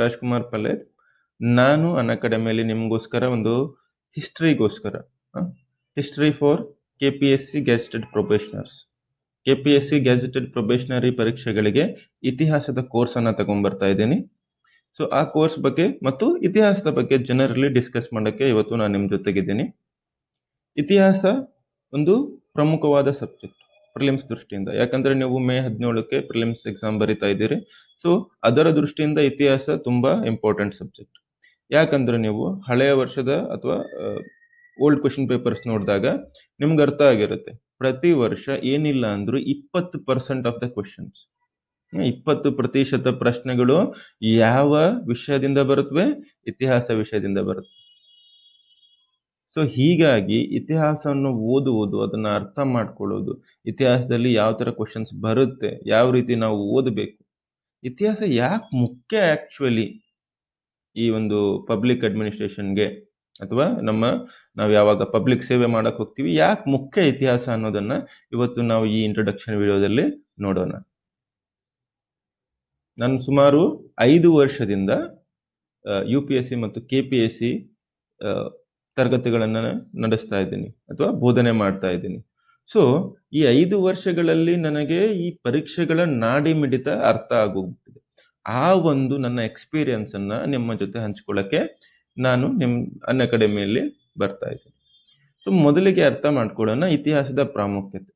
ರಾಜ್ಕುಮಾರ್ ಪಲ್ಲೆ ನಾನು ಅನ್ ಅಕಾಡೆಮಿಯಲ್ಲಿ ನಿಮಗೋಸ್ಕರ ಒಂದು ಹಿಸ್ಟ್ರಿಗೋಸ್ಕರ history for K P S C gazetted probationers K P S C gazetted probationary ಪರೀಕ್ಷೆಗಳಿಗೆ ಇತಿಹಾಸದ ಕೋರ್ಸನ್ನು ತಗೊಂಡ್ಬರ್ತಾ ಇದ್ದೀನಿ ಸೊ ಆ ಕೋರ್ಸ್ ಬಗ್ಗೆ ಮತ್ತು ಇತಿಹಾಸದ ಬಗ್ಗೆ ಜನರಲ್ಲಿ ಡಿಸ್ಕಸ್ ಮಾಡೋಕ್ಕೆ ಇವತ್ತು ನಾನು ನಿಮ್ಮ ಜೊತೆಗಿದ್ದೀನಿ ಇತಿಹಾಸ ಒಂದು ಪ್ರಮುಖವಾದ ಸಬ್ಜೆಕ್ಟ್ ಪ್ರಿಲಿಮ್ಸ್ ದೃಷ್ಟಿಯಿಂದ ಯಾಕಂದ್ರೆ ನೀವು ಮೇ ಹದಿನೇಳಕ್ಕೆ ಪ್ರಿಲಿಮ್ಸ್ ಎಕ್ಸಾಮ್ ಬರಿತಾ ಇದ್ದೀರಿ ಸೊ ಅದರ ದೃಷ್ಟಿಯಿಂದ ಇತಿಹಾಸ ತುಂಬಾ ಇಂಪಾರ್ಟೆಂಟ್ ಸಬ್ಜೆಕ್ಟ್ ಯಾಕಂದ್ರೆ ನೀವು ಹಳೆಯ ವರ್ಷದ ಅಥವಾ ಓಲ್ಡ್ ಕ್ವಶನ್ ಪೇಪರ್ಸ್ ನೋಡಿದಾಗ ನಿಮ್ಗೆ ಅರ್ಥ ಆಗಿರುತ್ತೆ ಪ್ರತಿ ವರ್ಷ ಏನಿಲ್ಲ ಅಂದ್ರು ಇಪ್ಪತ್ತು ಪರ್ಸೆಂಟ್ ಆಫ್ ದ ಕ್ವಶನ್ಸ್ ಇಪ್ಪತ್ತು ಪ್ರತಿಶತ ಪ್ರಶ್ನೆಗಳು ಯಾವ ವಿಷಯದಿಂದ ಬರುತ್ತವೆ ಇತಿಹಾಸ ವಿಷಯದಿಂದ ಬರುತ್ತೆ ಸೊ ಹೀಗಾಗಿ ಇತಿಹಾಸವನ್ನು ಓದುವುದು ಅದನ್ನು ಅರ್ಥ ಮಾಡ್ಕೊಳ್ಳೋದು ಇತಿಹಾಸದಲ್ಲಿ ಯಾವ ಥರ ಕ್ವಶನ್ಸ್ ಬರುತ್ತೆ ಯಾವ ರೀತಿ ನಾವು ಓದಬೇಕು ಇತಿಹಾಸ ಯಾಕೆ ಮುಖ್ಯ ಆ್ಯಕ್ಚುಲಿ ಈ ಒಂದು ಪಬ್ಲಿಕ್ ಅಡ್ಮಿನಿಸ್ಟ್ರೇಷನ್ಗೆ ಅಥವಾ ನಮ್ಮ ನಾವು ಯಾವಾಗ ಪಬ್ಲಿಕ್ ಸೇವೆ ಮಾಡಕ್ಕೆ ಹೋಗ್ತೀವಿ ಯಾಕೆ ಮುಖ್ಯ ಇತಿಹಾಸ ಅನ್ನೋದನ್ನು ಇವತ್ತು ನಾವು ಈ ಇಂಟ್ರೊಡಕ್ಷನ್ ವಿಡಿಯೋದಲ್ಲಿ ನೋಡೋಣ ನಾನು ಸುಮಾರು ಐದು ವರ್ಷದಿಂದ ಯು ಪಿ ಎಸ್ ಸಿ ಮತ್ತು ಕೆ ಪಿ ಎಸ್ ಸಿ ತರಗತಿಗಳನ್ನು ನಡೆಸ್ತಾ ಇದ್ದೀನಿ ಅಥವಾ ಬೋಧನೆ ಮಾಡ್ತಾ ಇದ್ದೀನಿ ಸೊ ಈ ಐದು ವರ್ಷಗಳಲ್ಲಿ ನನಗೆ ಈ ಪರೀಕ್ಷೆಗಳ ನಾಡಿ ಮಿಡಿತ ಅರ್ಥ ಆಗೋಗ್ಬಿಟ್ಟಿದೆ ಆ ಒಂದು ನನ್ನ ಅನ್ನ ನಿಮ್ಮ ಜೊತೆ ಹಂಚ್ಕೊಳ್ಳೋಕ್ಕೆ ನಾನು ನಿಮ್ಮ ಅನ್ ಅಕಾಡೆಮಿಯಲ್ಲಿ ಬರ್ತಾ ಇದ್ದೀನಿ ಸೊ ಮೊದಲಿಗೆ ಅರ್ಥ ಮಾಡ್ಕೊಳ್ಳೋಣ ಇತಿಹಾಸದ ಪ್ರಾಮುಖ್ಯತೆ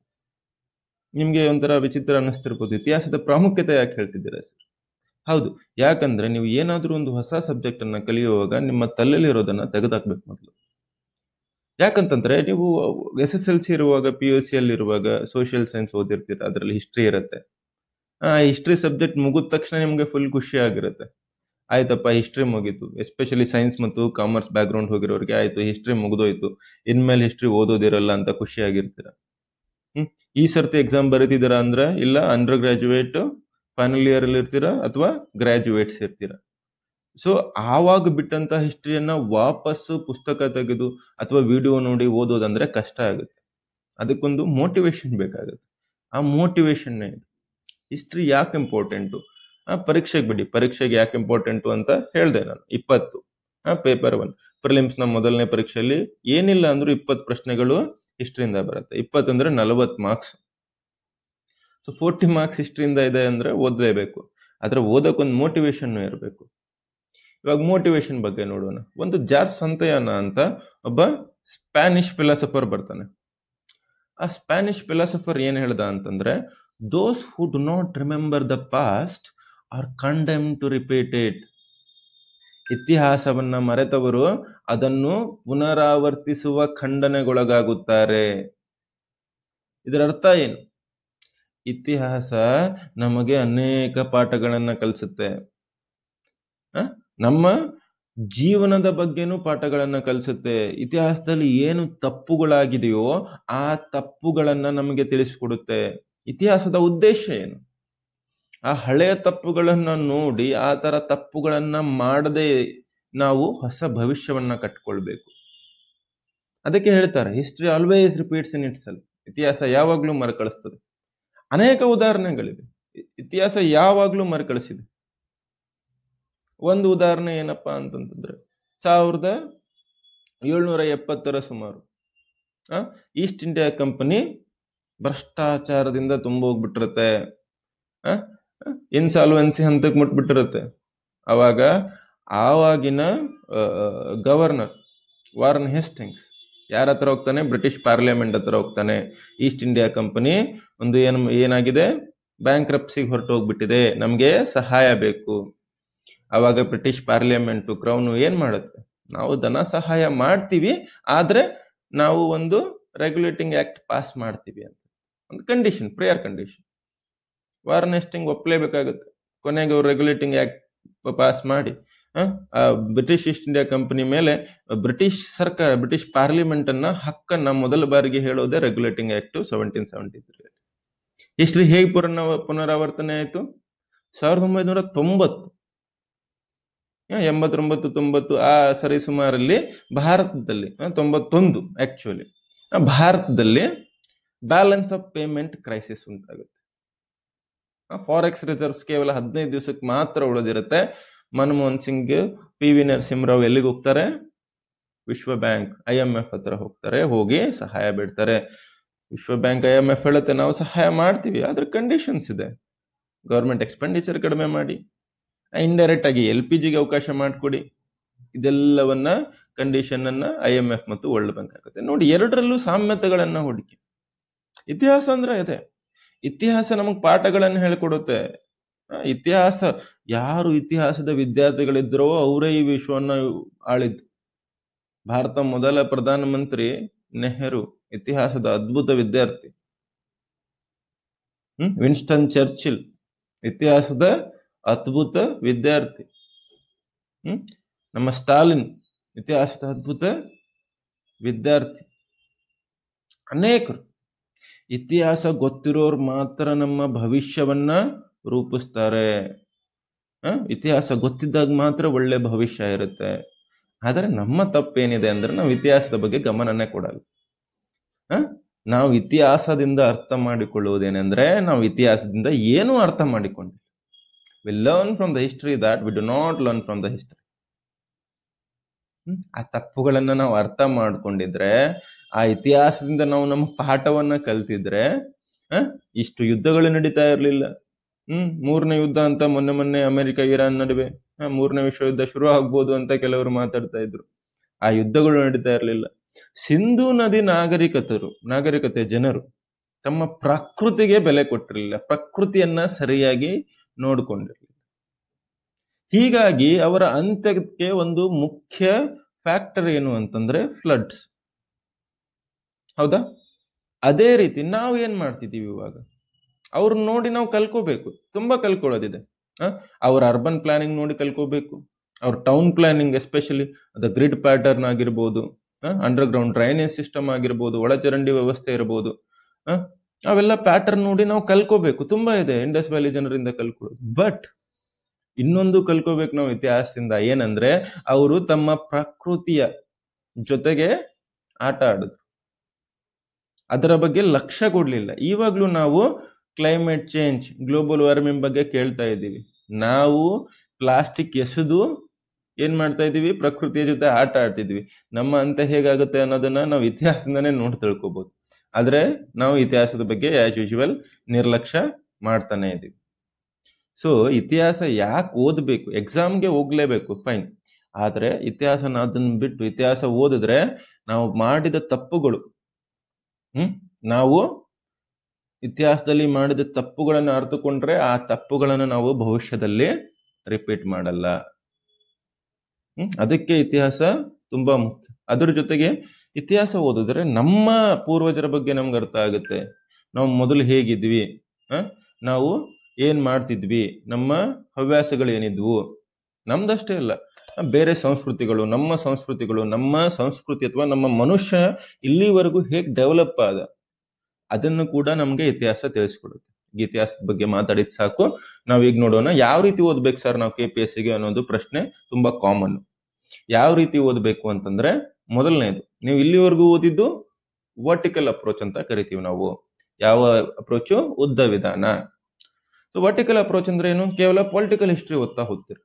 ನಿಮಗೆ ಒಂಥರ ವಿಚಿತ್ರ ಅನ್ನಿಸ್ತಿರ್ಬೋದು ಇತಿಹಾಸದ ಪ್ರಾಮುಖ್ಯತೆ ಯಾಕೆ ಹೇಳ್ತಿದ್ದೀರಾ ಸರ್ ಹೌದು ಯಾಕಂದ್ರೆ ನೀವು ಏನಾದರೂ ಒಂದು ಹೊಸ ಸಬ್ಜೆಕ್ಟ್ ಅನ್ನ ಕಲಿಯುವಾಗ ನಿಮ್ಮ ತಲೆಯಲ್ಲಿರೋದನ್ನು ತೆಗೆದಾಕ್ಬೇಕು ಮೊದಲು ಯಾಕಂತಂದ್ರೆ ನೀವು ಎಸ್ ಎಸ್ ಎಲ್ ಸಿ ಇರುವಾಗ ಪಿ ಯು ಸಿ ಇರುವಾಗ ಸೋಷಿಯಲ್ ಸೈನ್ಸ್ ಓದಿರ್ತೀರ ಅದರಲ್ಲಿ ಹಿಸ್ಟ್ರಿ ಇರುತ್ತೆ ಆ ಹಿಸ್ಟ್ರಿ ಸಬ್ಜೆಕ್ಟ್ ಮುಗಿದ ತಕ್ಷಣ ನಿಮಗೆ ಫುಲ್ ಖುಷಿ ಆಗಿರುತ್ತೆ ಆಯ್ತಪ್ಪ ಹಿಸ್ಟ್ರಿ ಮುಗೀತು ಎಸ್ಪೆಷಲಿ ಸೈನ್ಸ್ ಮತ್ತು ಕಾಮರ್ಸ್ ಬ್ಯಾಕ್ ಗ್ರೌಂಡ್ ಹೋಗಿರೋರಿಗೆ ಆಯ್ತು ಹಿಸ್ಟ್ರಿ ಮುಗಿದೋಯ್ತು ಇನ್ಮೇಲೆ ಹಿಸ್ಟ್ರಿ ಓದೋದಿರಲ್ಲ ಅಂತ ಖುಷಿ ಆಗಿರ್ತೀರ ಈ ಸರ್ತಿ ಎಕ್ಸಾಮ್ ಬರೀತಿದ್ದೀರಾ ಅಂದ್ರೆ ಇಲ್ಲ ಅಂಡರ್ ಗ್ರಾಜುಯೇಟ್ ಫೈನಲ್ ಇಯರ್ ಅಲ್ಲಿ ಇರ್ತೀರಾ ಅಥವಾ ಗ್ರಾಜುಯೇಟ್ಸ್ ಇರ್ತೀರಾ ಸೊ ಆವಾಗ ಬಿಟ್ಟಂತ ಹಿಸ್ಟ್ರಿಯನ್ನ ವಾಪಸ್ಸು ಪುಸ್ತಕ ತೆಗೆದು ಅಥವಾ ವಿಡಿಯೋ ನೋಡಿ ಓದೋದಂದ್ರೆ ಕಷ್ಟ ಆಗುತ್ತೆ ಅದಕ್ಕೊಂದು ಮೋಟಿವೇಶನ್ ಬೇಕಾಗುತ್ತೆ ಆ ಮೋಟಿವೇಶನ್ನೇ ಹಿಸ್ಟ್ರಿ ಯಾಕೆ ಇಂಪಾರ್ಟೆಂಟು ಆ ಪರೀಕ್ಷೆಗೆ ಬಿಡಿ ಪರೀಕ್ಷೆಗೆ ಯಾಕೆ ಇಂಪಾರ್ಟೆಂಟು ಅಂತ ಹೇಳಿದೆ ನಾನು ಇಪ್ಪತ್ತು ಆ ಪೇಪರ್ ಒನ್ ಪ್ರಿಲಿಮ್ಸ್ನ ಮೊದಲನೇ ಪರೀಕ್ಷೆಯಲ್ಲಿ ಏನಿಲ್ಲ ಅಂದ್ರೂ ಇಪ್ಪತ್ತು ಪ್ರಶ್ನೆಗಳು ಹಿಸ್ಟ್ರಿಯಿಂದ ಬರುತ್ತೆ ಇಪ್ಪತ್ತಂದ್ರೆ ನಲವತ್ತು ಮಾರ್ಕ್ಸ್ ಸೊ ಫೋರ್ಟಿ ಮಾರ್ಕ್ಸ್ ಹಿಸ್ಟ್ರಿಯಿಂದ ಇದೆ ಅಂದ್ರೆ ಓದಲೇಬೇಕು ಅದರ ಓದಕ್ಕೊಂದು ಮೋಟಿವೇಶನ್ ಇರಬೇಕು ಇವಾಗ ಮೋಟಿವೇಶನ್ ಬಗ್ಗೆ ನೋಡೋಣ ಒಂದು ಜಾರ್ ಸಂತಯನ ಅಂತ ಒಬ್ಬ ಸ್ಪ್ಯಾನಿಷ್ ಫಿಲಾಸಫರ್ ಬರ್ತಾನೆ ಆ ಸ್ಪ್ಯಾನಿಷ್ ಫಿಲಾಸಫರ್ ಏನು ಹೇಳ್ದ ಅಂತಂದ್ರೆ those who do not remember the past are condemned to repeat it ಇತಿಹಾಸವನ್ನ ಮರೆತವರು ಅದನ್ನು ಪುನರಾವರ್ತಿಸುವ ಖಂಡನೆಗೊಳಗಾಗುತ್ತಾರೆ ಇದರ ಅರ್ಥ ಏನು ಇತಿಹಾಸ ನಮಗೆ ಅನೇಕ ಪಾಠಗಳನ್ನು ಕಲಿಸುತ್ತೆ ನಮ್ಮ ಜೀವನದ ಬಗ್ಗೆನೂ ಪಾಠಗಳನ್ನು ಕಲಿಸುತ್ತೆ ಇತಿಹಾಸದಲ್ಲಿ ಏನು ತಪ್ಪುಗಳಾಗಿದೆಯೋ ಆ ತಪ್ಪುಗಳನ್ನು ನಮಗೆ ತಿಳಿಸಿಕೊಡುತ್ತೆ ಇತಿಹಾಸದ ಉದ್ದೇಶ ಏನು ಆ ಹಳೆಯ ತಪ್ಪುಗಳನ್ನು ನೋಡಿ ಆ ತರ ತಪ್ಪುಗಳನ್ನು ಮಾಡದೆ ನಾವು ಹೊಸ ಭವಿಷ್ಯವನ್ನು ಕಟ್ಕೊಳ್ಬೇಕು ಅದಕ್ಕೆ ಹೇಳ್ತಾರೆ history always repeats in its all ಇತಿಹಾಸ ಯಾವಾಗಲೂ ಮರುಕಳಿಸ್ತದೆ ಅನೇಕ ಉದಾಹರಣೆಗಳಿವೆ ಇತಿಹಾಸ ಯಾವಾಗಲೂ ಮರುಕಳಿಸಿದೆ ಒಂದು ಉದಾಹರಣೆ ಏನಪ್ಪಾ ಅಂತಂತಂದ್ರೆ ಸಾವಿರದ ಏಳ್ನೂರ ಎಪ್ಪತ್ತರ ಸುಮಾರು ಈಸ್ಟ್ ಇಂಡಿಯಾ ಕಂಪನಿ ಭ್ರಷ್ಟಾಚಾರದಿಂದ ತುಂಬೋಗ್ಬಿಟ್ಟಿರುತ್ತೆ ಇನ್ಸಾಲ್ವೆನ್ಸಿ ಹಂತಕ್ಕೆ ಮುಟ್ಬಿಟ್ಟಿರುತ್ತೆ ಅವಾಗ ಆವಾಗಿನ ಗವರ್ನರ್ ವಾರನ್ ಹೆಸ್ಟಿಂಗ್ಸ್ ಯಾರ ಹತ್ರ ಹೋಗ್ತಾನೆ ಬ್ರಿಟಿಷ್ ಪಾರ್ಲಿಮೆಂಟ್ ಹತ್ರ ಹೋಗ್ತಾನೆ ಈಸ್ಟ್ ಇಂಡಿಯಾ ಕಂಪನಿ ಒಂದು ಏನು ಏನಾಗಿದೆ ಬ್ಯಾಂಕ್ ರಪ್ಸಿಗೆ ಹೊರಟು ಹೋಗ್ಬಿಟ್ಟಿದೆ ನಮಗೆ ಸಹಾಯ ಬೇಕು ಆವಾಗ ಬ್ರಿಟಿಷ್ ಪಾರ್ಲಿಮೆಂಟು ಕ್ರೌನು ಏನು ಮಾಡುತ್ತೆ ನಾವು ಧನ ಸಹಾಯ ಮಾಡ್ತೀವಿ ಆದರೆ ನಾವು ಒಂದು ರೆಗ್ಯುಲೇಟಿಂಗ್ ಆ್ಯಕ್ಟ್ ಪಾಸ್ ಮಾಡ್ತೀವಿ ಅಂತ ಒಂದು ಕಂಡೀಷನ್ ಪ್ರೇಯರ್ ಕಂಡೀಷನ್ ವಾರ್ನೆಸ್ಟಿಂಗ್ ಒಪ್ಪಲೇಬೇಕಾಗುತ್ತೆ ಕೊನೆಗೆ ಅವ್ರು ರೆಗ್ಯುಲೇಟಿಂಗ್ ಆ್ಯಕ್ಟ್ ಪಾಸ್ ಮಾಡಿ ಆ ಬ್ರಿಟಿಷ್ ಈಸ್ಟ್ ಇಂಡಿಯಾ ಕಂಪನಿ ಮೇಲೆ ಬ್ರಿಟಿಷ್ ಸರ್ಕಾರ ಬ್ರಿಟಿಷ್ ಪಾರ್ಲಿಮೆಂಟ್ ಅನ್ನ ಹಕ್ಕನ್ನ ಮೊದಲ ಬಾರಿಗೆ ಹೇಳೋದೇ regulating act seventeen seventy three history ಹೇಗೆ ಪುನರಾವರ್ತನೆ ಆಯಿತು ಸಾವಿರದ ಒಂಬೈನೂರ ತೊಂಬತ್ತು ಎಂಬತ್ತೊಂಬತ್ತು ತೊಂಬತ್ತು ಆ ಸರಿಸುಮಾರಲ್ಲಿ ಭಾರತದಲ್ಲಿ ತೊಂಬತ್ತೊಂದು ಆಕ್ಚುಲಿ ಭಾರತದಲ್ಲಿ ಬ್ಯಾಲೆನ್ಸ್ ಆಫ್ ಪೇಮೆಂಟ್ ಕ್ರೈಸಿಸ್ ಉಂಟಾಗುತ್ತೆ ಫಾರೆಕ್ಸ್ ರಿಸರ್ವ್ಸ್ ಕೇವಲ ಹದಿನೈದು ದಿವಸಕ್ಕೆ ಮಾತ್ರ ಉಳಿದಿರುತ್ತೆ ಮನಮೋಹನ್ ಸಿಂಗ್ ಪಿ ವಿ ನರಸಿಂಹರಾವ್ ಎಲ್ಲಿಗೆ ಹೋಗ್ತಾರೆ ವಿಶ್ವ ಬ್ಯಾಂಕ್ ಐ ಎಂ ಎಫ್ ಹತ್ರ ಹೋಗ್ತಾರೆ ಹೋಗಿ ಸಹಾಯ ಬಿಡ್ತಾರೆ ವಿಶ್ವ ಬ್ಯಾಂಕ್ ಐ ಎಂ ಎಫ್ ಹೇಳುತ್ತೆ ನಾವು ಸಹಾಯ ಮಾಡ್ತೀವಿ ಆದ್ರೆ ಕಂಡೀಷನ್ಸ್ ಇದೆ ಗೌರ್ಮೆಂಟ್ ಎಕ್ಸ್ಪೆಂಡಿಚರ್ ಕಡಿಮೆ ಮಾಡಿ ಇಂಡೈರೆಕ್ಟ್ ಆಗಿ ಎಲ್ ಪಿ ಜಿಗೆ ಅವಕಾಶ ಮಾಡಿಕೊಡಿ ಇದೆಲ್ಲವನ್ನ ಅನ್ನ ಐ ಎಂ ಎಫ್ ಮತ್ತು ವರ್ಲ್ಡ್ ಬ್ಯಾಂಕ್ ಆಗುತ್ತೆ ನೋಡಿ ಎರಡರಲ್ಲೂ ಸಾಮ್ಯತೆಗಳನ್ನ ಹುಡುಕಿ ಇತಿಹಾಸ ಅಂದ್ರೆ ಇದೆ ಇತಿಹಾಸ ನಮಗೆ ಪಾಠಗಳನ್ನು ಹೇಳ್ಕೊಡುತ್ತೆ ಇತಿಹಾಸ ಯಾರು ಇತಿಹಾಸದ ವಿದ್ಯಾರ್ಥಿಗಳಿದ್ರೋ ಅವರೇ ಈ ವಿಶ್ವವನ್ನು ಆಳಿದ್ದು ಭಾರತ ಮೊದಲ ಪ್ರಧಾನಮಂತ್ರಿ ನೆಹರು ಇತಿಹಾಸದ ಅದ್ಭುತ ವಿದ್ಯಾರ್ಥಿ ಹ್ಮ್ ವಿನ್ಸ್ಟನ್ ಚರ್ಚಿಲ್ ಇತಿಹಾಸದ ಅದ್ಭುತ ವಿದ್ಯಾರ್ಥಿ ಹ್ಮ್ ನಮ್ಮ ಸ್ಟಾಲಿನ್ ಇತಿಹಾಸದ ಅದ್ಭುತ ವಿದ್ಯಾರ್ಥಿ ಅನೇಕರು ಇತಿಹಾಸ ಗೊತ್ತಿರೋರು ಮಾತ್ರ ನಮ್ಮ ಭವಿಷ್ಯವನ್ನ ರೂಪಿಸ್ತಾರೆ ಇತಿಹಾಸ ಗೊತ್ತಿದ್ದಾಗ ಮಾತ್ರ ಒಳ್ಳೆ ಭವಿಷ್ಯ ಇರುತ್ತೆ ಆದರೆ ನಮ್ಮ ತಪ್ಪೇನಿದೆ ಅಂದ್ರೆ ನಾವು ಇತಿಹಾಸದ ಬಗ್ಗೆ ಗಮನನೇ ಕೊಡಲ್ಲ ನಾವು ಇತಿಹಾಸದಿಂದ ಅರ್ಥ ಮಾಡಿಕೊಳ್ಳುವುದೇನೆಂದ್ರೆ ನಾವು ಇತಿಹಾಸದಿಂದ ಏನು ಅರ್ಥ ಮಾಡಿಕೊಂಡೆ We learn from the history that we do not learn from the history. ಆ ತಪ್ಪುಗಳನ್ನ ನಾವು ಅರ್ಥ ಮಾಡ್ಕೊಂಡಿದ್ರೆ ಆ ಇತಿಹಾಸದಿಂದ ನಾವು ನಮ್ಮ ಪಾಠವನ್ನ ಕಲ್ತಿದ್ರೆ ಇಷ್ಟು ಯುದ್ಧಗಳು ನಡೀತಾ ಇರಲಿಲ್ಲ ಹ್ಮ್ ಮೂರನೇ ಯುದ್ಧ ಅಂತ ಮೊನ್ನೆ ಮೊನ್ನೆ ಅಮೆರಿಕ ಇರಾನ್ ನಡುವೆ ಮೂರನೇ ವಿಶ್ವ ಯುದ್ಧ ಶುರು ಆಗ್ಬೋದು ಅಂತ ಕೆಲವರು ಮಾತಾಡ್ತಾ ಇದ್ರು ಆ ಯುದ್ಧಗಳು ನಡೀತಾ ಇರಲಿಲ್ಲ ಸಿಂಧೂ ನದಿ ನಾಗರಿಕತರು ನಾಗರಿಕತೆ ಜನರು ತಮ್ಮ ಪ್ರಕೃತಿಗೆ ಬೆಲೆ ಕೊಟ್ಟಿರಲಿಲ್ಲ ಪ್ರಕೃತಿಯನ್ನ ಸರಿಯಾಗಿ ನೋಡಿಕೊಂಡಿರಲಿಲ್ಲ ಹೀಗಾಗಿ ಅವರ ಅಂತ್ಯಕ್ಕೆ ಒಂದು ಮುಖ್ಯ ಫ್ಯಾಕ್ಟರ್ ಏನು ಅಂತಂದ್ರೆ ಫ್ಲಡ್ಸ್ ಹೌದಾ ಅದೇ ರೀತಿ ನಾವು ಏನ್ ಮಾಡ್ತಿದ್ದೀವಿ ಇವಾಗ ಅವ್ರನ್ನ ನೋಡಿ ನಾವು ಕಲ್ಕೋಬೇಕು ತುಂಬಾ ಕಲ್ಕೊಳ್ಳೋದಿದೆ ಅವ್ರ ಅರ್ಬನ್ ಪ್ಲಾನಿಂಗ್ ನೋಡಿ ಕಲ್ಕೋಬೇಕು ಅವ್ರ ಟೌನ್ ಪ್ಲಾನಿಂಗ್ ಎಸ್ಪೆಷಲಿ ಅದ ಗ್ರಿಡ್ ಪ್ಯಾಟರ್ನ್ ಆಗಿರ್ಬೋದು ಅಂಡರ್ ಗ್ರೌಂಡ್ ಡ್ರೈನೇಜ್ ಸಿಸ್ಟಮ್ ಆಗಿರ್ಬೋದು ಒಳಚರಂಡಿ ವ್ಯವಸ್ಥೆ ಇರ್ಬೋದು ಅವೆಲ್ಲ ಪ್ಯಾಟರ್ನ್ ನೋಡಿ ನಾವು ಕಲ್ಕೋಬೇಕು ತುಂಬಾ ಇದೆ ಇಂಡಸ್ ವ್ಯಾಲಿ ಜನರಿಂದ ಕಲ್ಕೊಳ್ಳೋದು ಬಟ್ ಇನ್ನೊಂದು ಕಲ್ಕೋಬೇಕು ನಾವು ಇತಿಹಾಸದಿಂದ ಏನಂದ್ರೆ ಅವರು ತಮ್ಮ ಪ್ರಕೃತಿಯ ಜೊತೆಗೆ ಆಟ ಆಡುದು ಅದರ ಬಗ್ಗೆ ಲಕ್ಷ್ಯ ಕೊಡ್ಲಿಲ್ಲ ಇವಾಗ್ಲೂ ನಾವು ಕ್ಲೈಮೇಟ್ ಚೇಂಜ್ ಗ್ಲೋಬಲ್ ವಾರ್ಮಿಂಗ್ ಬಗ್ಗೆ ಕೇಳ್ತಾ ಇದ್ದೀವಿ ನಾವು ಪ್ಲಾಸ್ಟಿಕ್ ಎಸೆದು ಏನ್ ಮಾಡ್ತಾ ಇದೀವಿ ಪ್ರಕೃತಿಯ ಜೊತೆ ಆಟ ಆಡ್ತಿದ್ವಿ ನಮ್ಮ ಅಂತ ಹೇಗಾಗುತ್ತೆ ಅನ್ನೋದನ್ನ ನಾವು ಇತಿಹಾಸದಿಂದಾನೇ ನೋಡಿ ತಿಳ್ಕೊಬಹುದು ಆದರೆ ನಾವು ಇತಿಹಾಸದ ಬಗ್ಗೆ ಆ್ಯಸ್ ಯೂಶುವಲ್ ನಿರ್ಲಕ್ಷ್ಯ ಮಾಡ್ತಾನೆ ಇದ್ದೀವಿ ಸೊ ಇತಿಹಾಸ ಯಾಕೆ ಓದಬೇಕು ಎಕ್ಸಾಮ್ಗೆ ಹೋಗ್ಲೇಬೇಕು ಫೈನ್ ಆದರೆ ಇತಿಹಾಸನ ಅದನ್ನ ಬಿಟ್ಟು ಇತಿಹಾಸ ಓದಿದ್ರೆ ನಾವು ಮಾಡಿದ ತಪ್ಪುಗಳು ಹ್ಮ್ ನಾವು ಇತಿಹಾಸದಲ್ಲಿ ಮಾಡಿದ ತಪ್ಪುಗಳನ್ನು ಅರ್ಥಕೊಂಡ್ರೆ ಆ ತಪ್ಪುಗಳನ್ನು ನಾವು ಭವಿಷ್ಯದಲ್ಲಿ ರಿಪೀಟ್ ಮಾಡಲ್ಲ ಹ್ಮ್ ಅದಕ್ಕೆ ಇತಿಹಾಸ ತುಂಬಾ ಮುಖ್ಯ ಅದ್ರ ಜೊತೆಗೆ ಇತಿಹಾಸ ಓದಿದ್ರೆ ನಮ್ಮ ಪೂರ್ವಜರ ಬಗ್ಗೆ ನಮ್ಗೆ ಅರ್ಥ ಆಗುತ್ತೆ ನಾವು ಮೊದಲು ಹೇಗಿದ್ವಿ ನಾವು ಏನ್ ಮಾಡ್ತಿದ್ವಿ ನಮ್ಮ ಹವ್ಯಾಸಗಳು ಏನಿದ್ವು ನಮ್ದಷ್ಟೇ ಅಲ್ಲ ಬೇರೆ ಸಂಸ್ಕೃತಿಗಳು ನಮ್ಮ ಸಂಸ್ಕೃತಿಗಳು ನಮ್ಮ ಸಂಸ್ಕೃತಿ ಅಥವಾ ನಮ್ಮ ಮನುಷ್ಯ ಇಲ್ಲಿವರೆಗೂ ಹೇಗೆ ಡೆವಲಪ್ ಆದ ಅದನ್ನು ಕೂಡ ನಮ್ಗೆ ಇತಿಹಾಸ ತಿಳಿಸ್ಕೊಡುತ್ತೆ ಇತಿಹಾಸದ ಬಗ್ಗೆ ಮಾತಾಡಿದ್ ಸಾಕು ನಾವು ಈಗ ನೋಡೋಣ ಯಾವ ರೀತಿ ಓದ್ಬೇಕು ಸರ್ ನಾವು ಕೆ ಪಿ ಎಸ್ ಸಿಗೆ ಅನ್ನೋದು ಪ್ರಶ್ನೆ ತುಂಬಾ ಕಾಮನ್ ಯಾವ ರೀತಿ ಓದ್ಬೇಕು ಅಂತಂದ್ರೆ ಮೊದಲನೇದು ನೀವು ಇಲ್ಲಿವರೆಗೂ ಓದಿದ್ದು ವರ್ಟಿಕಲ್ ಅಪ್ರೋಚ್ ಅಂತ ಕರಿತೀವಿ ನಾವು ಯಾವ ಅಪ್ರೋಚು ಉದ್ದ ವಿಧಾನ ಸೊ ವರ್ಟಿಕಲ್ ಅಪ್ರೋಚ್ ಅಂದ್ರೆ ಏನು ಕೇವಲ ಪೊಲಿಟಿಕಲ್ ಹಿಸ್ಟ್ರಿ ಓದ್ತಾ ಹೋಗ್ತೀರಿ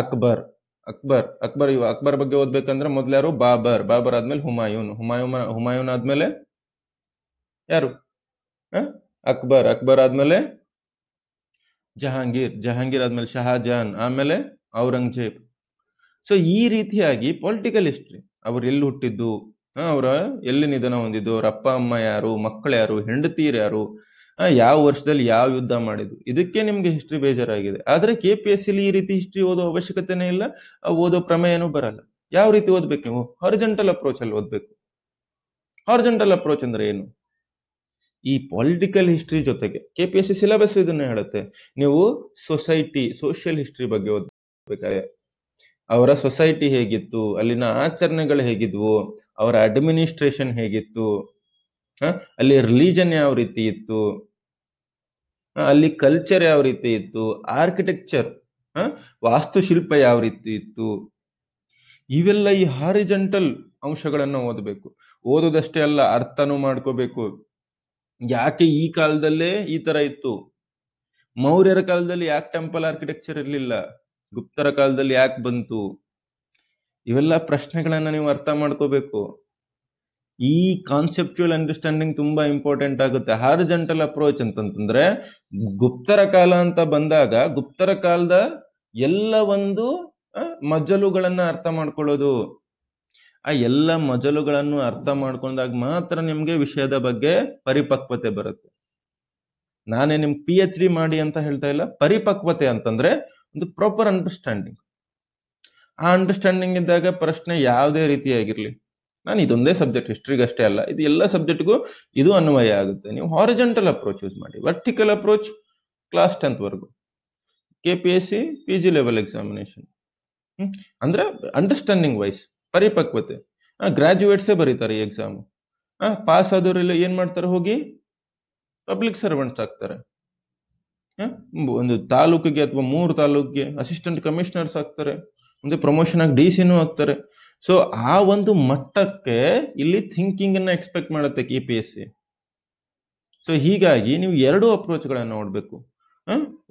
ಅಕ್ಬರ್ ಅಕ್ಬರ್ ಅಕ್ಬರ್ ಇವ ಅಕ್ಬರ್ ಬಗ್ಗೆ ಓದ್ಬೇಕಂದ್ರೆ ಮೊದ್ಲು ಯಾರು ಬಾಬರ್ ಬಾಬರ್ ಆದ್ಮೇಲೆ ಹುಮಾಯೂನ್ ಹುಮಾಯೂನ್ ಹುಮಾಯೂನ್ ಆದ್ಮೇಲೆ ಯಾರು ಅಕ್ಬರ್ ಅಕ್ಬರ್ ಆದ್ಮೇಲೆ ಜಹಾಂಗೀರ್ ಜಹಾಂಗೀರ್ ಆದ್ಮೇಲೆ ಶಹಾಜಾನ್ ಆಮೇಲೆ ಔರಂಗಜೇಬ್ ಸೊ ಈ ರೀತಿಯಾಗಿ ಪೊಲಿಟಿಕಲ್ ಹಿಸ್ಟ್ರಿ ಅವ್ರು ಎಲ್ಲಿ ಹುಟ್ಟಿದ್ದು ಅವರ ಎಲ್ಲಿ ನಿಧನ ಹೊಂದಿದ್ದು ಅವ್ರ ಅಪ್ಪ ಅಮ್ಮ ಯಾರು ಮಕ್ಕಳು ಯಾರು ಹೆಂಡತೀರು ಯಾರು ಯಾವ ವರ್ಷದಲ್ಲಿ ಯಾವ ಯುದ್ಧ ಮಾಡಿದ್ದು ಇದಕ್ಕೆ ನಿಮ್ಗೆ ಹಿಸ್ಟ್ರಿ ಬೇಜಾರಾಗಿದೆ ಆದ್ರೆ ಕೆ ಪಿ ಎಸ್ ಸಿಲಿ ಈ ರೀತಿ ಹಿಸ್ಟ್ರಿ ಓದೋ ಅವಶ್ಯಕತೆನೇ ಇಲ್ಲ ಓದೋ ಪ್ರಮೇಯನೂ ಬರಲ್ಲ ಯಾವ ರೀತಿ ಓದ್ಬೇಕು ನೀವು ಹಾರಿಜೆಂಟಲ್ ಅಪ್ರೋಚ್ ಅಲ್ಲಿ ಓದ್ಬೇಕು ಹಾರಿಜೆಂಟಲ್ ಅಪ್ರೋಚ್ ಅಂದ್ರೆ ಏನು ಈ ಪೊಲಿಟಿಕಲ್ ಹಿಸ್ಟ್ರಿ ಜೊತೆಗೆ K P S C syllabus ಇದನ್ನ ಹೇಳುತ್ತೆ ನೀವು ಸೊಸೈಟಿ ಸೋಷಿಯಲ್ ಹಿಸ್ಟ್ರಿ ಬಗ್ಗೆ ಓದ್ಬೇಕಾದ್ರೆ ಅವರ ಸೊಸೈಟಿ ಹೇಗಿತ್ತು ಅಲ್ಲಿನ ಆಚರಣೆಗಳು ಹೇಗಿದ್ವು ಅವರ ಅಡ್ಮಿನಿಸ್ಟ್ರೇಷನ್ ಹೇಗಿತ್ತು ಅಲ್ಲಿ ರಿಲಿಜನ್ ಯಾವ ರೀತಿ ಇತ್ತು ಅಲ್ಲಿ ಕಲ್ಚರ್ ಯಾವ ರೀತಿ ಇತ್ತು ಆರ್ಕಿಟೆಕ್ಚರ್ ವಾಸ್ತುಶಿಲ್ಪ ಯಾವ ರೀತಿ ಇತ್ತು ಇವೆಲ್ಲ ಈ ಹಾರಿಜೆಂಟಲ್ ಅಂಶಗಳನ್ನು ಓದಬೇಕು ಓದೋದಷ್ಟೇ ಅಲ್ಲ ಅರ್ಥನೂ ಮಾಡ್ಕೋಬೇಕು ಯಾಕೆ ಈ ಕಾಲದಲ್ಲೇ ಈ ತರ ಇತ್ತು ಮೌರ್ಯರ ಕಾಲದಲ್ಲಿ ಯಾಕೆ ಟೆಂಪಲ್ ಆರ್ಕಿಟೆಕ್ಚರ್ ಇರಲಿಲ್ಲ ಗುಪ್ತರ ಕಾಲದಲ್ಲಿ ಯಾಕೆ ಬಂತು ಇವೆಲ್ಲ ಪ್ರಶ್ನೆಗಳನ್ನ ನೀವು ಅರ್ಥ ಮಾಡ್ಕೋಬೇಕು ಈ ಕಾನ್ಸೆಪ್ಚುಯಲ್ ಅಂಡರ್ಸ್ಟ್ಯಾಂಡಿಂಗ್ ತುಂಬಾ ಇಂಪಾರ್ಟೆಂಟ್ ಆಗುತ್ತೆ ಹಾರ್ಜೆಂಟಲ್ ಅಪ್ರೋಚ್ ಅಂತಂತಂದ್ರೆ ಗುಪ್ತರ ಕಾಲ ಅಂತ ಬಂದಾಗ ಗುಪ್ತರ ಕಾಲದ ಎಲ್ಲ ಒಂದು ಮಜಲುಗಳನ್ನ ಅರ್ಥ ಮಾಡ್ಕೊಳ್ಳೋದು ಆ ಎಲ್ಲ ಮಜಲುಗಳನ್ನು ಅರ್ಥ ಮಾಡ್ಕೊಂಡಾಗ ಮಾತ್ರ ನಿಮ್ಗೆ ವಿಷಯದ ಬಗ್ಗೆ ಪರಿಪಕ್ವತೆ ಬರುತ್ತೆ ನಾನೇ ನಿಮ್ ಪಿ ಎಚ್ ಡಿ ಮಾಡಿ ಅಂತ ಹೇಳ್ತಾ ಇಲ್ಲ ಪರಿಪಕ್ವತೆ ಅಂತಂದ್ರೆ ಒಂದು ಪ್ರಾಪರ್ ಅಂಡರ್ಸ್ಟ್ಯಾಂಡಿಂಗ್ ಆ ಅಂಡರ್ಸ್ಟ್ಯಾಂಡಿಂಗ್ ಇದ್ದಾಗ ಪ್ರಶ್ನೆ ಯಾವುದೇ ರೀತಿಯಾಗಿರಲಿ ನಾನು ಇದೊಂದೇ ಸಬ್ಜೆಕ್ಟ್ ಹಿಸ್ಟ್ರಿಗೆ ಅಷ್ಟೇ ಅಲ್ಲ ಇದು ಎಲ್ಲ ಸಬ್ಜೆಕ್ಟ್ಗೂ ಇದು ಅನ್ವಯ ಆಗುತ್ತೆ ನೀವು ಹಾರಿಜೆಂಟಲ್ ಅಪ್ರೋಚ್ ಯೂಸ್ ಮಾಡಿ ವರ್ಟಿಕಲ್ ಅಪ್ರೋಚ್ ಕ್ಲಾಸ್ ಟೆಂತ್ವರೆಗೂ K P S C P G level examination ಅಂದ್ರೆ ಅಂಡರ್ಸ್ಟ್ಯಾಂಡಿಂಗ್ ವೈಸ್ ಪರಿಪಕ್ವತೆ ಗ್ರಾಜುಯೇಟ್ಸೇ ಬರೀತಾರೆ ಈ ಎಕ್ಸಾಮು ಪಾಸ್ ಆದವರೆಲ್ಲ ಏನು ಮಾಡ್ತಾರೆ ಹೋಗಿ ಪಬ್ಲಿಕ್ ಸರ್ವೆಂಟ್ಸ್ ಆಗ್ತಾರೆ ಒಂದು ತಾಲೂಕಿಗೆ ಅಥವಾ ಮೂರು ತಾಲೂಕಿಗೆ ಅಸಿಸ್ಟೆಂಟ್ ಕಮಿಷನರ್ಸ್ ಆಗ್ತಾರೆ ಮುಂದೆ ಪ್ರಮೋಷನ್ ಆಗಿ ಡಿ ಸಿನೂ ಆಗ್ತಾರೆ ಸೊ ಆ ಒಂದು ಮಟ್ಟಕ್ಕೆ ಇಲ್ಲಿ ಥಿಂಕಿಂಗ್ ಅನ್ನ ಎಕ್ಸ್ಪೆಕ್ಟ್ ಮಾಡುತ್ತೆ K P S C so ಹೀಗಾಗಿ ನೀವು ಎರಡು ಅಪ್ರೋಚ್ ಅಪ್ರೋಚ್ಗಳನ್ನು ನೋಡಬೇಕು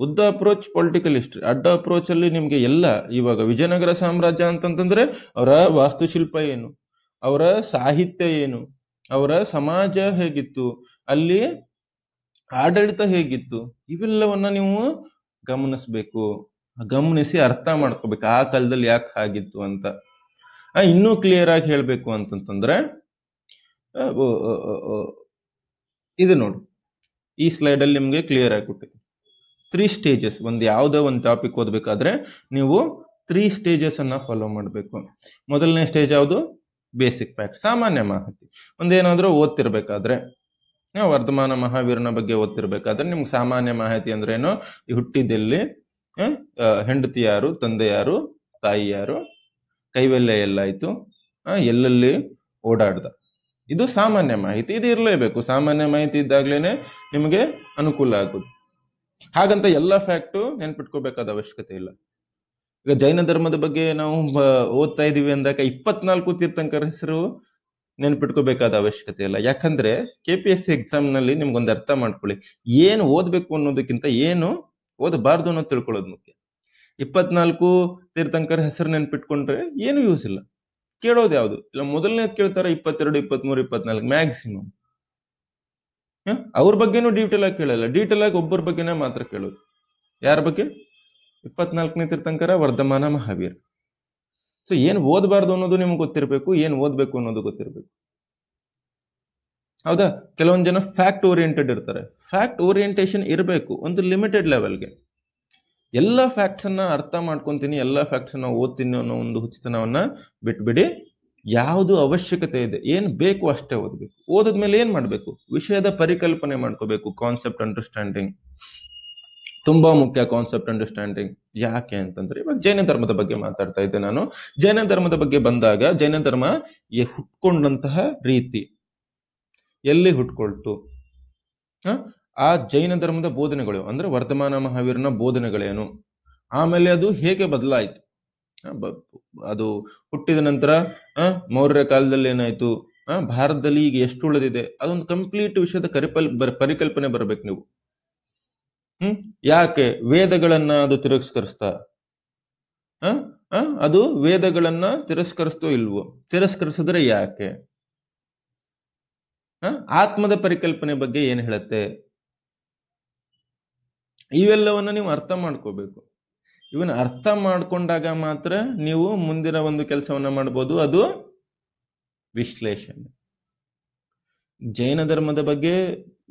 ಉದ್ದ ಅಪ್ರೋಚ್ ಪೊಲಿಟಿಕಲ್ ಹಿಸ್ಟ್ರಿ ಅಡ್ಡ ಅಪ್ರೋಚ್ ಅಲ್ಲಿ ನಿಮ್ಗೆ ಎಲ್ಲ ಇವಾಗ ವಿಜಯನಗರ ಸಾಮ್ರಾಜ್ಯ ಅಂತಂತಂದ್ರೆ ಅವರ ವಾಸ್ತುಶಿಲ್ಪ ಏನು ಅವರ ಸಾಹಿತ್ಯ ಏನು ಅವರ ಸಮಾಜ ಹೇಗಿತ್ತು ಅಲ್ಲಿ ಆಡಳಿತ ಹೇಗಿತ್ತು ಇವೆಲ್ಲವನ್ನ ನೀವು ಗಮನಿಸ್ಬೇಕು ಗಮನಿಸಿ ಅರ್ಥ ಮಾಡ್ಕೋಬೇಕು ಆ ಕಾಲದಲ್ಲಿ ಯಾಕೆ ಆಗಿತ್ತು ಅಂತ ಇನ್ನೂ ಕ್ಲಿಯರ್ ಆಗಿ ಹೇಳಬೇಕು ಅಂತಂತಂದ್ರೆ ಇದು ನೋಡಿ ಈ ಸ್ಲೈಡಲ್ಲಿ ನಿಮಗೆ ಕ್ಲಿಯರ್ ಆಗಿಬಿಟ್ಟಿದೆ ತ್ರೀ ಸ್ಟೇಜಸ್ ಒಂದು ಯಾವುದೇ ಒಂದು ಟಾಪಿಕ್ ಓದಬೇಕಾದ್ರೆ ನೀವು ತ್ರೀ ಸ್ಟೇಜಸ್ ಅನ್ನ ಫಾಲೋ ಮಾಡಬೇಕು ಮೊದಲನೇ ಸ್ಟೇಜ್ ಯಾವುದು ಬೇಸಿಕ್ ಫ್ಯಾಕ್ಟ್ ಸಾಮಾನ್ಯ ಮಾಹಿತಿ ಒಂದೇನಾದರೂ ಓದ್ತಿರ್ಬೇಕಾದ್ರೆ ವರ್ಧಮಾನ ಮಹಾವೀರನ ಬಗ್ಗೆ ಓದ್ತಿರ್ಬೇಕಾದ್ರೆ ನಿಮ್ಗೆ ಸಾಮಾನ್ಯ ಮಾಹಿತಿ ಅಂದ್ರೆ ಅಂದ್ರೇನು ಹುಟ್ಟಿದಲ್ಲಿ ಹೆಂಡತಿ ಯಾರು ತಂದೆ ಯಾರು ತಾಯಿ ಯಾರು ಕೈವೆಲ್ಲ ಎಲ್ಲಾಯ್ತು ಎಲ್ಲೆಲ್ಲಿ ಓಡಾಡ್ದ ಇದು ಸಾಮಾನ್ಯ ಮಾಹಿತಿ ಇದು ಇರಲೇಬೇಕು ಸಾಮಾನ್ಯ ಮಾಹಿತಿ ಇದ್ದಾಗ್ಲೇನೆ ನಿಮಗೆ ಅನುಕೂಲ ಆಗುದು ಹಾಗಂತ ಎಲ್ಲ ಫ್ಯಾಕ್ಟು ನೆನ್ಪಿಟ್ಕೋಬೇಕಾದ ಅವಶ್ಯಕತೆ ಇಲ್ಲ ಈಗ ಜೈನ ಧರ್ಮದ ಬಗ್ಗೆ ನಾವು ಓದ್ತಾ ಇದೀವಿ ಅಂದಾಗ ಇಪ್ಪತ್ನಾಲ್ಕು ತೀರ್ಥಂಕರ ಹೆಸರು ನೆನ್ಪಿಟ್ಕೋಬೇಕಾದ ಅವಶ್ಯಕತೆ ಇಲ್ಲ ಯಾಕಂದ್ರೆ K P S C exam ನಲ್ಲಿ ನಿಮ್ಗೊಂದು ಅರ್ಥ ಮಾಡ್ಕೊಳ್ಳಿ ಏನು ಓದ್ಬೇಕು ಅನ್ನೋದಕ್ಕಿಂತ ಏನು ಓದಬಾರ್ದು ಅನ್ನೋದು ತಿಳ್ಕೊಳ್ಳೋದು ಮುಖ್ಯ ಇಪ್ಪತ್ನಾಲ್ಕು ತೀರ್ಥಂಕರ ಹೆಸರು ನೆನ್ಪಿಟ್ಕೊಂಡ್ರೆ ಏನು ಯೂಸ್ ಇಲ್ಲ ಕೇಳೋದು ಯಾವುದು ಇಲ್ಲ ಮೊದಲನೇದು ಕೇಳ್ತಾರೆ ಇಪ್ಪತ್ತೆರಡು ಇಪ್ಪತ್ಮೂರು ಇಪ್ಪತ್ನಾಲ್ಕು ಮ್ಯಾಕ್ಸಿಮಮ್ ಅವ್ರ ಬಗ್ಗೆನೂ ಡೀಟೇಲ್ ಆಗಿ ಕೇಳಲ್ಲ ಡೀಟೇಲ್ ಆಗಿ ಒಬ್ಬರ ಬಗ್ಗೆನೇ ಮಾತ್ರ ಕೇಳೋದು ಯಾರ ಬಗ್ಗೆ ಇಪ್ಪತ್ನಾಲ್ಕನೇ ತೀರ್ಥಂಕರ ವರ್ಧಮಾನ ಮಹಾವೀರ್ ಸೊ ಏನು ಓದಬಾರ್ದು ಅನ್ನೋದು ನಿಮ್ಗೆ ಗೊತ್ತಿರಬೇಕು ಏನು ಓದಬೇಕು ಅನ್ನೋದು ಗೊತ್ತಿರಬೇಕು ಹೌದಾ ಕೆಲವೊಂದು ಜನ ಫ್ಯಾಕ್ಟ್ ಓರಿಯೆಂಟೆಡ್ ಇರ್ತಾರೆ ಫ್ಯಾಕ್ಟ್ ಓರಿಯೆಂಟೇಷನ್ ಇರಬೇಕು ಒಂದು ಲಿಮಿಟೆಡ್ ಲೆವೆಲ್ಗೆ ಎಲ್ಲ ಅನ್ನ ಅರ್ಥ ಮಾಡ್ಕೊತೀನಿ ಎಲ್ಲ ಫ್ಯಾಕ್ಟ್ಸನ್ನು ಓದ್ತೀನಿ ಅನ್ನೋ ಒಂದು ಹುಚ್ಚತನವನ್ನ ಬಿಟ್ಬಿಡಿ ಯಾವುದು ಅವಶ್ಯಕತೆ ಇದೆ ಏನು ಬೇಕು ಅಷ್ಟೇ ಓದಬೇಕು ಓದಿದ್ಮೇಲೆ ಏನ್ ಏನು ಮಾಡಬೇಕು ವಿಷಯದ ಪರಿಕಲ್ಪನೆ ಮಾಡ್ಕೋಬೇಕು ಕಾನ್ಸೆಪ್ಟ್ ಅಂಡರ್ಸ್ಟ್ಯಾಂಡಿಂಗ್ ತುಂಬಾ ಮುಖ್ಯ ಕಾನ್ಸೆಪ್ಟ್ ಅಂಡರ್ಸ್ಟ್ಯಾಂಡಿಂಗ್ ಯಾಕೆ ಅಂತಂದ್ರೆ ಇವಾಗ ಜೈನ ಧರ್ಮದ ಬಗ್ಗೆ ಮಾತಾಡ್ತಾ ಇದ್ದೆ ನಾನು ಜೈನ ಧರ್ಮದ ಬಗ್ಗೆ ಬಂದಾಗ ಜೈನ ಧರ್ಮ ಹುಟ್ಕೊಂಡಂತಹ ರೀತಿ ಎಲ್ಲಿ ಹುಟ್ಕೊಳ್ತು ಆ ಜೈನ ಧರ್ಮದ ಬೋಧನೆಗಳು ಅಂದ್ರೆ ವರ್ತಮಾನ ಮಹಾವೀರನ ಬೋಧನೆಗಳೇನು ಆಮೇಲೆ ಅದು ಹೇಗೆ ಬದಲಾಯಿತು ಅದು ಹುಟ್ಟಿದ ನಂತರ ಮೌರ್ಯ ಕಾಲದಲ್ಲಿ ಏನಾಯ್ತು ಭಾರತದಲ್ಲಿ ಈಗ ಎಷ್ಟು ಉಳಿದಿದೆ ಅದೊಂದು ಕಂಪ್ಲೀಟ್ ವಿಷಯದ ಕರಿಪಲ್ ಪರಿಕಲ್ಪನೆ ಬರಬೇಕು ನೀವು ಹ್ಮ್ ಯಾಕೆ ವೇದಗಳನ್ನ ಅದು ತಿರಸ್ಕರಿಸ್ತಾ ಅದು ವೇದಗಳನ್ನ ತಿರಸ್ಕರಿಸ್ತೋ ಇಲ್ವೋ ತಿರಸ್ಕರಿಸಿದ್ರೆ ಯಾಕೆ ಆತ್ಮದ ಪರಿಕಲ್ಪನೆ ಬಗ್ಗೆ ಏನ್ ಹೇಳುತ್ತೆ ಇವೆಲ್ಲವನ್ನ ನೀವು ಅರ್ಥ ಮಾಡ್ಕೋಬೇಕು ಇವನ್ನ ಅರ್ಥ ಮಾಡ್ಕೊಂಡಾಗ ಮಾತ್ರ ನೀವು ಮುಂದಿನ ಒಂದು ಕೆಲಸವನ್ನ ಮಾಡ್ಬೋದು ಅದು ವಿಶ್ಲೇಷಣೆ ಜೈನ ಧರ್ಮದ ಬಗ್ಗೆ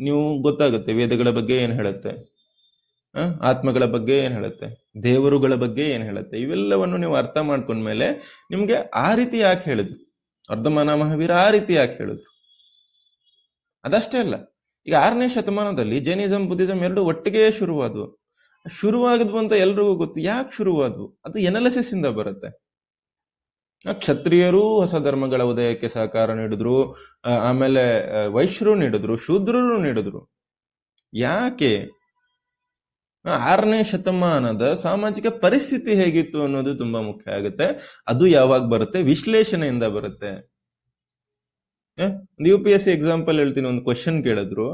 ನೀವು ಗೊತ್ತಾಗುತ್ತೆ ವೇದಗಳ ಬಗ್ಗೆ ಏನು ಹೇಳುತ್ತೆ ಆತ್ಮಗಳ ಬಗ್ಗೆ ಏನು ಹೇಳುತ್ತೆ ದೇವರುಗಳ ಬಗ್ಗೆ ಏನು ಹೇಳುತ್ತೆ ಇವೆಲ್ಲವನ್ನು ನೀವು ಅರ್ಥ ಮಾಡ್ಕೊಂಡ್ಮೇಲೆ ನಿಮಗೆ ಆ ರೀತಿ ಯಾಕೆ ಹೇಳಿದ್ರು ಅರ್ಧಮಾನ ಮಹಾವೀರ ಆ ರೀತಿ ಯಾಕೆ ಹೇಳಿದ್ರು ಅದಷ್ಟೇ ಅಲ್ಲ ಈಗ ಆರನೇ ಶತಮಾನದಲ್ಲಿ ಜೈನಿಸಂ ಬುದ್ಧಿಸಂ ಎರಡು ಒಟ್ಟಿಗೆ ಶುರುವಾದವು ಶುರುವಾಗದ್ವು ಅಂತ ಎಲ್ರಿಗೂ ಗೊತ್ತು ಯಾಕೆ ಶುರುವಾದವು ಅದು ಎನಾಲಿಸಿಸ್ ಇಂದ ಬರುತ್ತೆ ಕ್ಷತ್ರಿಯರು ಹೊಸ ಧರ್ಮಗಳ ಉದಯಕ್ಕೆ ಸಹಕಾರ ನೀಡಿದ್ರು ಆಮೇಲೆ ವೈಶ್ಯರು ನೀಡಿದ್ರು ಶೂದ್ರರು ನೀಡಿದ್ರು ಯಾಕೆ ಆರನೇ ಶತಮಾನದ ಸಾಮಾಜಿಕ ಪರಿಸ್ಥಿತಿ ಹೇಗಿತ್ತು ಅನ್ನೋದು ತುಂಬಾ ಮುಖ್ಯ ಆಗುತ್ತೆ ಅದು ಯಾವಾಗ ಬರುತ್ತೆ ವಿಶ್ಲೇಷಣೆಯಿಂದ ಬರುತ್ತೆ U P S C example ಹೇಳ್ತೀನಿ ಒಂದು ಕ್ವಶನ್ ಕೇಳಿದ್ರು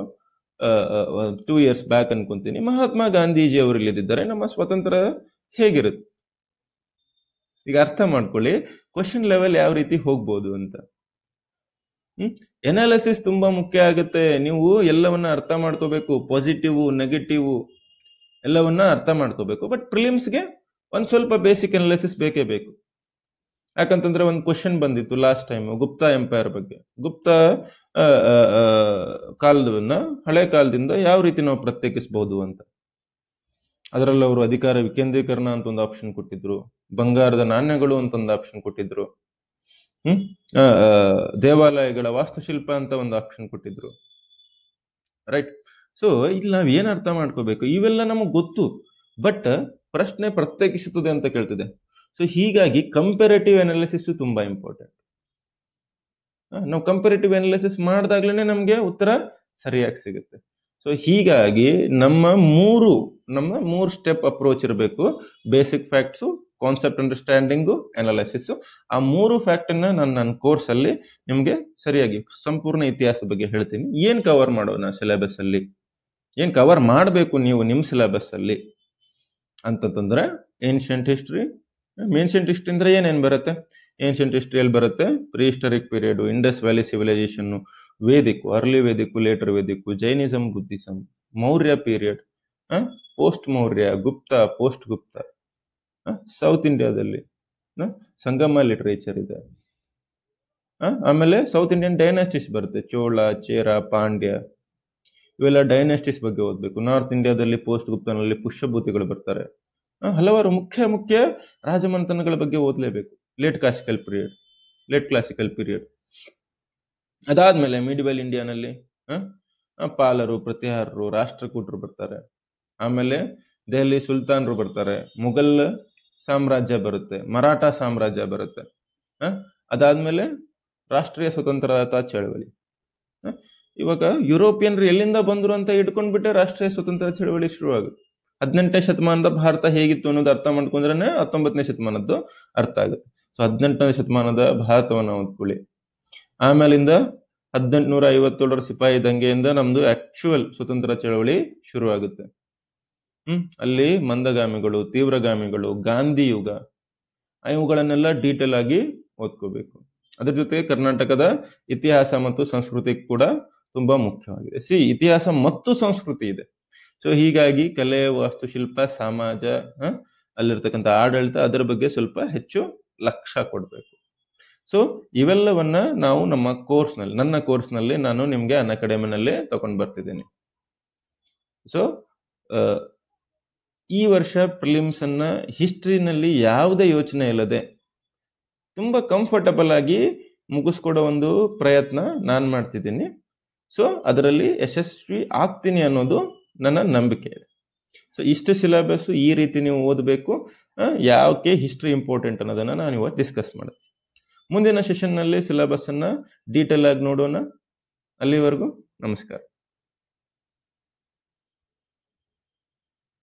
ಟೂ ಇಯರ್ಸ್ ಬ್ಯಾಕ್ ಅನ್ಕೊಂತೀನಿ ಮಹಾತ್ಮ ಗಾಂಧೀಜಿ ಅವರು ಇಲ್ಲದಿದ್ದಾರೆ ನಮ್ಮ ಸ್ವತಂತ್ರ ಹೇಗಿರುತ್ತೆ ಈಗ ಅರ್ಥ ಮಾಡ್ಕೊಳ್ಳಿ ಕ್ವಶನ್ ಲೆವೆಲ್ ಯಾವ ರೀತಿ ಹೋಗ್ಬೋದು ಅಂತ ಹ್ಮ್ ಎನಾಲಿಸಿಸ್ ತುಂಬಾ ಮುಖ್ಯ ಆಗುತ್ತೆ ನೀವು ಎಲ್ಲವನ್ನ ಅರ್ಥ ಮಾಡ್ಕೋಬೇಕು ಪಾಸಿಟಿವ್ ನೆಗೆಟಿವ್ ಎಲ್ಲವನ್ನ ಅರ್ಥ ಮಾಡ್ಕೋಬೇಕು ಬಟ್ ಪ್ರಿಲಿಮ್ಸ್ಗೆ ಒಂದು ಸ್ವಲ್ಪ ಬೇಸಿಕ್ ಅನಾಲಿಸಿಸ್ ಬೇಕೇ ಬೇಕು ಯಾಕಂತಂದ್ರೆ ಒಂದು ಕ್ವಶನ್ ಬಂದಿತ್ತು ಲಾಸ್ಟ್ ಟೈಮ್ ಗುಪ್ತಾ ಎಂಪೈರ್ ಬಗ್ಗೆ ಗುಪ್ತಾ ಕಾಲದವನ್ನ ಹಳೆ ಕಾಲದಿಂದ ಯಾವ ರೀತಿ ನಾವು ಪ್ರತ್ಯೇಕಿಸಬಹುದು ಅಂತ ಅದರಲ್ಲಿ ಅವರು ಅಧಿಕಾರ ವಿಕೇಂದ್ರೀಕರಣ ಅಂತ ಒಂದು ಆಪ್ಷನ್ ಕೊಟ್ಟಿದ್ರು ಬಂಗಾರದ ನಾಣ್ಯಗಳು ಅಂತ ಒಂದು ಆಪ್ಷನ್ ಕೊಟ್ಟಿದ್ರು ಹ್ಮ್ ದೇವಾಲಯಗಳ ವಾಸ್ತುಶಿಲ್ಪ ಅಂತ ಒಂದು ಆಪ್ಷನ್ ಕೊಟ್ಟಿದ್ರು ರೈಟ್ ಸೊ ಇಲ್ಲಿ ನಾವು ಏನು ಅರ್ಥ ಮಾಡ್ಕೋಬೇಕು ಇವೆಲ್ಲ ನಮಗೆ ಗೊತ್ತು ಬಟ್ ಪ್ರಶ್ನೆ ಪ್ರತ್ಯೇಕಿಸುತ್ತದೆ ಅಂತ ಕೇಳ್ತದೆ ಸೊ ಹೀಗಾಗಿ ಕಂಪೆರೇಟಿವ್ ಅನಾಲಿಸಿಸ್ ತುಂಬಾ ಇಂಪಾರ್ಟೆಂಟ್ ನಾವು ಕಂಪೆರೇಟಿವ್ ಅನಾಲಿಸಿಸ್ ಮಾಡಿದಾಗ್ಲೇ ನಮಗೆ ಉತ್ತರ ಸರಿಯಾಗಿ ಸಿಗುತ್ತೆ ಸೊ ಹೀಗಾಗಿ ನಮ್ಮ ಮೂರು ನಮ್ಮ ಮೂರು ಸ್ಟೆಪ್ ಅಪ್ರೋಚ್ ಇರಬೇಕು basic facts concept understanding analysis ಆ ಮೂರು ಫ್ಯಾಕ್ಟನ್ನ ನಾನು ನನ್ನ ಕೋರ್ಸಲ್ಲಿ ನಿಮಗೆ ಸರಿಯಾಗಿ ಸಂಪೂರ್ಣ ಇತಿಹಾಸದ ಬಗ್ಗೆ ಹೇಳ್ತೀನಿ ಏನು ಕವರ್ ಮಾಡೋಣ ಸಿಲೆಬಸ್ ಅಲ್ಲಿ ಏನು ಕವರ್ ಮಾಡಬೇಕು ನೀವು ನಿಮ್ಮ ಸಿಲೆಬಸ್ಸಲ್ಲಿ ಅಂತಂತಂದರೆ ಏನ್ಷಿಯಂಟ್ ಹಿಸ್ಟ್ರಿ ಏನ್ಷಿಯಂಟ್ ಹಿಸ್ಟ್ರಿ ಅಂದರೆ ಏನೇನು ಬರುತ್ತೆ ಏನ್ಷಿಯಂಟ್ ಹಿಸ್ಟ್ರಿಯಲ್ಲಿ ಬರುತ್ತೆ prehistoric period Indus valley civilisation Vedic early Vedic later Vedic Jainism Buddhism Maurya period post Maurya Gupta post Gupta south ಇಂಡಿಯಾದಲ್ಲಿ ಸಂಗಮ ಲಿಟ್ರೇಚರ್ ಇದೆ ಆಮೇಲೆ ಸೌತ್ ಇಂಡಿಯನ್ ಡೈನಾಸ್ಟಿಸ್ ಬರುತ್ತೆ ಚೋಳ ಚೇರ ಪಾಂಡ್ಯ ಇವೆಲ್ಲ ಡೈನಾಸ್ಟಿಸ್ ಬಗ್ಗೆ ಓದಬೇಕು ನಾರ್ತ್ ಇಂಡಿಯಾದಲ್ಲಿ ಪೋಸ್ಟ್ ಗುಪ್ತನಲ್ಲಿ ಪುಷ್ಯಭೂತಿಗಳು ಬರ್ತಾರೆ ಹಲವಾರು ಮುಖ್ಯ ಮುಖ್ಯ ರಾಜಮನೆತನಗಳ ಬಗ್ಗೆ ಓದಲೇಬೇಕು late classical period late classical period ಅದಾದ್ಮೇಲೆ ಮಿಡಿವೆಲ್ ಇಂಡಿಯಾನಲ್ಲಿ ಪಾಲರು ಪ್ರತಿಹಾರರು ರಾಷ್ಟ್ರಕೂಟರು ಬರ್ತಾರೆ ಆಮೇಲೆ ದೆಹಲಿ ಸುಲ್ತಾನರು ಬರ್ತಾರೆ ಮುಘಲ್ ಸಾಮ್ರಾಜ್ಯ ಬರುತ್ತೆ ಮರಾಠ ಸಾಮ್ರಾಜ್ಯ ಬರುತ್ತೆ ಅದಾದ್ಮೇಲೆ ರಾಷ್ಟ್ರೀಯ ಸ್ವತಂತ್ರತಾ ಚಳವಳಿ ಇವಾಗ ಯುರೋಪಿಯನ್ರು ಎಲ್ಲಿಂದ ಬಂದರು ಅಂತ ಬಿಟ್ಟರೆ ರಾಷ್ಟ್ರೀಯ ಸ್ವತಂತ್ರ ಚಳವಳಿ ಶುರುವಾಗುತ್ತೆ ಹದಿನೆಂಟನೇ ಶತಮಾನದ ಭಾರತ ಹೇಗಿತ್ತು ಅನ್ನೋದು ಅರ್ಥ ಮಾಡ್ಕೊಂಡ್ರೆ ಹತ್ತೊಂಬತ್ತನೇ ಶತಮಾನದ್ದು ಅರ್ಥ ಆಗುತ್ತೆ ಸೊ ಹದಿನೆಂಟನೇ ಶತಮಾನದ ಭಾರತವನ್ನು ಓದ್ಕೊಳ್ಳಿ ಆಮೇಲಿಂದ ಹದಿನೆಂಟುನೂರ ಐವತ್ತೇಳರ ಸಿಪಾಯಿ ದಂಗೆಯಿಂದ ನಮ್ದು ಆಕ್ಚುಯಲ್ ಸ್ವತಂತ್ರ ಚಳವಳಿ ಶುರುವಾಗುತ್ತೆ ಹ್ಮ್ ಅಲ್ಲಿ ಮಂದಗಾಮಿಗಳು ತೀವ್ರಗಾಮಿಗಳು ಗಾಂಧಿ ಯುಗ ಇವುಗಳನ್ನೆಲ್ಲ ಡೀಟೇಲ್ ಆಗಿ ಓದ್ಕೋಬೇಕು ಅದ್ರ ಜೊತೆ ಕರ್ನಾಟಕದ ಇತಿಹಾಸ ಮತ್ತು ಸಂಸ್ಕೃತಿ ಕೂಡ ತುಂಬಾ ಮುಖ್ಯವಾಗಿದೆ ಸಿ ಇತಿಹಾಸ ಮತ್ತು ಸಂಸ್ಕೃತಿ ಇದೆ ಸೊ ಹೀಗಾಗಿ ಕಲೆ ವಾಸ್ತುಶಿಲ್ಪ ಸಮಾಜ ಅಲ್ಲಿರ್ತಕ್ಕಂಥ ಆಡಳಿತ ಅದರ ಬಗ್ಗೆ ಸ್ವಲ್ಪ ಹೆಚ್ಚು ಲಕ್ಷ್ಯ ಕೊಡಬೇಕು ಸೊ ಇವೆಲ್ಲವನ್ನ ನಾವು ನಮ್ಮ ಕೋರ್ಸ್ನಲ್ಲಿ ನನ್ನ ಕೋರ್ಸ್ನಲ್ಲಿ ನಾನು ನಿಮ್ಗೆ ಅನ್ ಅಕಾಡೆಮಿನಲ್ಲಿ ತಗೊಂಡು ಬರ್ತಿದ್ದೀನಿ ಸೊ ಈ ವರ್ಷ ಪ್ರಿಲಿಮ್ಸ್ ಅನ್ನ ಹಿಸ್ಟ್ರಿನಲ್ಲಿ ಯಾವುದೇ ಯೋಚನೆ ಇಲ್ಲದೆ ತುಂಬಾ ಕಂಫರ್ಟಬಲ್ ಆಗಿ ಮುಗಿಸ್ಕೊಡೋ ಒಂದು ಪ್ರಯತ್ನ ನಾನು ಮಾಡ್ತಿದ್ದೀನಿ ಸೊ ಅದರಲ್ಲಿ ಯಶಸ್ವಿ ಆಗ್ತೀನಿ ಅನ್ನೋದು ನನ್ನ ನಂಬಿಕೆ ಇದೆ ಸೊ ಇಷ್ಟು ಸಿಲೆಬಸ್ಸು ಈ ರೀತಿ ನೀವು ಓದಬೇಕು ಯಾವಕ್ಕೆ ಹಿಸ್ಟ್ರಿ ಇಂಪಾರ್ಟೆಂಟ್ ಅನ್ನೋದನ್ನು ನಾನು ಇವತ್ತು ಡಿಸ್ಕಸ್ ಮಾಡಿದೆ ಮುಂದಿನ ಸೆಷನ್ನಲ್ಲಿ ಸಿಲೆಬಸ್ಸನ್ನು ಡೀಟೇಲ್ ಆಗಿ ನೋಡೋಣ ಅಲ್ಲಿವರೆಗೂ ನಮಸ್ಕಾರ